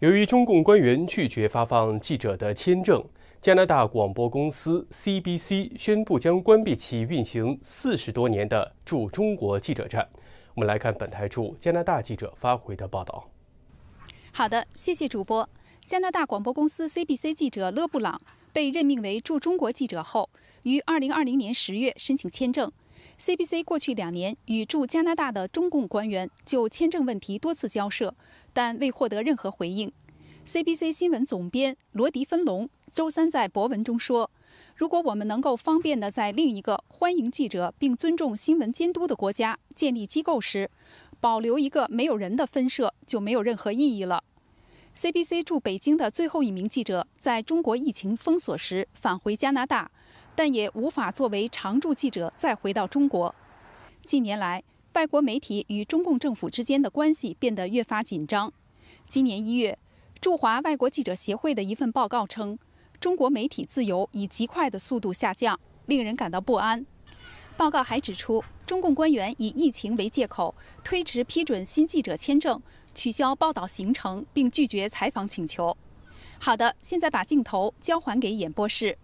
由于中共官员拒绝发放记者的签证，加拿大广播公司 CBC 宣布将关闭其运行四十多年的驻中国记者站。我们来看本台驻加拿大记者发回的报道。好的，谢谢主播。加拿大广播公司 CBC 记者勒布朗被任命为驻中国记者后，于二零二零年十月申请签证。CBC 过去两年与驻加拿大的中共官员就签证问题多次交涉，但未获得任何回应。CBC 新闻总编罗迪芬龙周三在博文中说：“如果我们能够方便地在另一个欢迎记者并尊重新闻监督的国家建立机构时，保留一个没有人的分社，就没有任何意义了。” CBC 驻北京的最后一名记者在中国疫情封锁时返回加拿大，但也无法作为常驻记者再回到中国。近年来，外国媒体与中共政府之间的关系变得越发紧张。今年一月，驻华外国记者协会的一份报告称，中国媒体自由以极快的速度下降，令人感到不安。报告还指出。中共官员以疫情为借口，推迟批准新记者签证，取消报道行程，并拒绝采访请求。好的，现在把镜头交还给演播室。